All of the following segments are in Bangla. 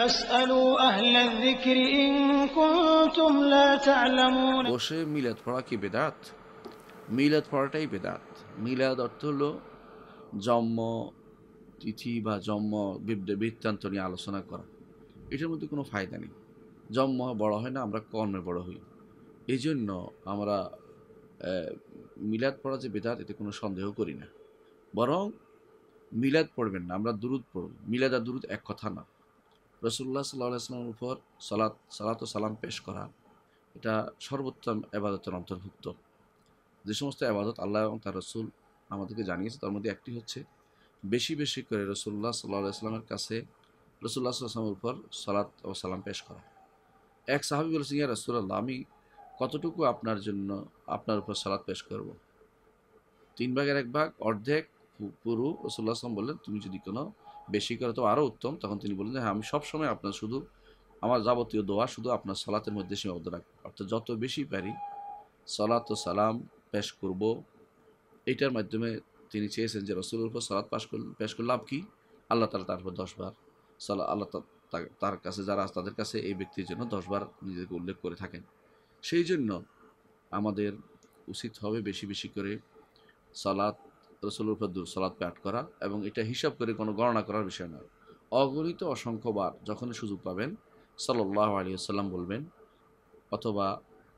বসে মিলাদ পড়া কি বেদাত মিলাদ পড়াটাই বেদাত মিলাদ অর্থ হল জন্ম তিথি বা জন্ম বৃত্তান্ত নিয়ে আলোচনা করা এটার মধ্যে কোনো ফায়দা নেই জন্ম বড় হয় না আমরা কর্মে বড় হই এই জন্য আমরা মিলাদ পড়া যে বেদাত এতে কোনো সন্দেহ করি না বরং মিলাদ পড়বেন না আমরা দুরুদ পড়ব মিলাদ আর দুরুদ এক কথা না রসুল্লাহ সাল্লাহ আসলামের উপর সালাত সালাত ও সালাম পেশ করা এটা সর্বোত্তম আবাদতের অন্তর্ভুক্ত যে সমস্ত আবাদত আল্লাহ এবং তার রসুল আমাদেরকে জানিয়েছে তার মধ্যে একটি হচ্ছে বেশি বেশি করে রসুল্লাহ সাল্লাহ আসলামের কাছে রসুল্লাহ সাল্লামের উপর সালাত ও সালাম পেশ করা এক সাহাবি বলেছেন ইয়া রসুল্লাহ আমি কতটুকু আপনার জন্য আপনার উপর সালাত পেশ করব তিন ভাগের এক ভাগ অর্ধেক পুরু রসুল্লাহ আসলাম বললেন তুমি যদি কোনো বেশি করে তো আরও উত্তম তখন তিনি বললেন হ্যাঁ আমি সবসময় আপনার শুধু আমার যাবতীয় দোয়া শুধু আপনার সলাতের মধ্যে সীমাবদ্ধ রাখবো অর্থাৎ যত বেশি পারি সলাত ও সালাম পেশ করব এইটার মাধ্যমে তিনি চেয়েছেন যে রসুল উপর সালাত পাশ করলেন পেশ করে লাভ কী আল্লাহ তালা তারপর দশবার সালা আল্লাহ তার কাছে যারা আছে তাদের কাছে এই ব্যক্তির জন্য দশবার নিজেকে উল্লেখ করে থাকেন সেই জন্য আমাদের উচিত হবে বেশি বেশি করে সালাত রসুলের ফদ্দুর দূর প্যাট করা এবং এটা হিসাব করে কোনো গণনা করার বিষয় নয় অগণিত অসংখ্যবার যখনই সুযোগ পাবেন সাল্লাহ আলী বলবেন অথবা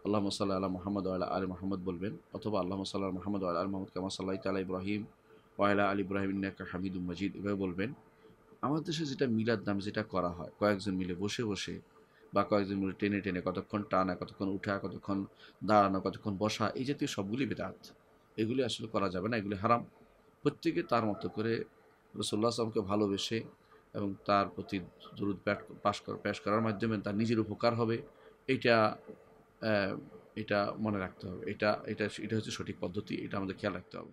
আল্লাহ সাল্লাহ আল্লাহ মোহাম্মদ আল্লাহ আলী মোহাম্মদ বলবেন অথবা আল্লাহ সাল্লাহ মোহাম্মদ আল্লাহ মোহাম্মদ কামা সাল্লাহ তালা ইব্রাহিম ওয়াইলা আলী ইব্রাহিম ইন্নাকা হামিদুল মজিদ এভাবে বলবেন আমাদের দেশে যেটা মিলাদ নাম যেটা করা হয় কয়েকজন মিলে বসে বসে বা কয়েকজন মিলে টেনে টেনে কতক্ষণ টানা কতক্ষণ উঠা কতক্ষণ দাঁড়ানো কতক্ষণ বসা এই জাতীয় সবগুলি বেদাত এগুলি আসলে করা যাবে না এগুলি হারাম প্রত্যেকে তার মতো করে রসোল্লা আসলামকে ভালোবেসে এবং তার প্রতি দূর প্যাট পাশ পেশ করার মাধ্যমে তার নিজের উপকার হবে এটা এটা মনে রাখতে হবে এটা এটা এটা হচ্ছে সঠিক পদ্ধতি এটা আমাদের খেয়াল রাখতে হবে